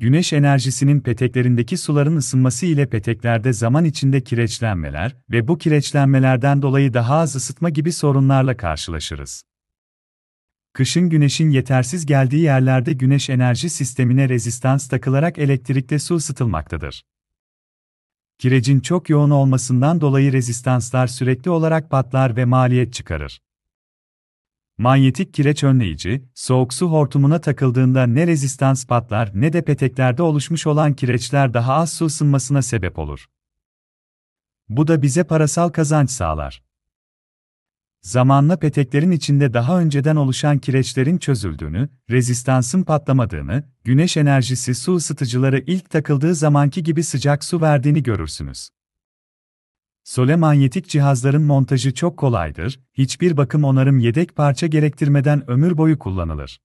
Güneş enerjisinin peteklerindeki suların ısınması ile peteklerde zaman içinde kireçlenmeler ve bu kireçlenmelerden dolayı daha az ısıtma gibi sorunlarla karşılaşırız. Kışın güneşin yetersiz geldiği yerlerde güneş enerji sistemine rezistans takılarak elektrikle su ısıtılmaktadır. Kirecin çok yoğun olmasından dolayı rezistanslar sürekli olarak patlar ve maliyet çıkarır. Manyetik kireç önleyici, soğuk su hortumuna takıldığında ne rezistans patlar ne de peteklerde oluşmuş olan kireçler daha az su ısınmasına sebep olur. Bu da bize parasal kazanç sağlar. Zamanla peteklerin içinde daha önceden oluşan kireçlerin çözüldüğünü, rezistansın patlamadığını, güneş enerjisi su ısıtıcıları ilk takıldığı zamanki gibi sıcak su verdiğini görürsünüz. Sole manyetik cihazların montajı çok kolaydır, hiçbir bakım onarım yedek parça gerektirmeden ömür boyu kullanılır.